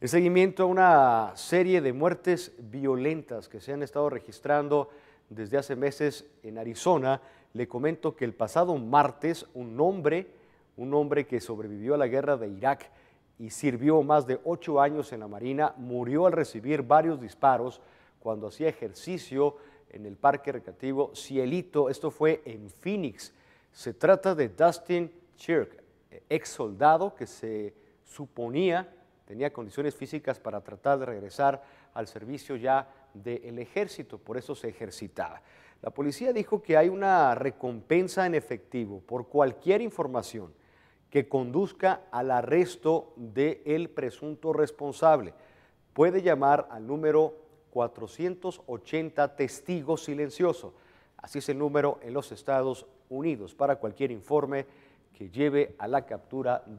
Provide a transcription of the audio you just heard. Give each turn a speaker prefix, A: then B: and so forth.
A: En seguimiento a una serie de muertes violentas que se han estado registrando desde hace meses en Arizona, le comento que el pasado martes un hombre, un hombre que sobrevivió a la guerra de Irak y sirvió más de ocho años en la Marina, murió al recibir varios disparos cuando hacía ejercicio en el parque recreativo Cielito. Esto fue en Phoenix. Se trata de Dustin Chirk, ex soldado que se suponía tenía condiciones físicas para tratar de regresar al servicio ya del ejército, por eso se ejercitaba. La policía dijo que hay una recompensa en efectivo por cualquier información que conduzca al arresto del presunto responsable. Puede llamar al número 480 testigo silencioso. Así es el número en los Estados Unidos para cualquier informe que lleve a la captura de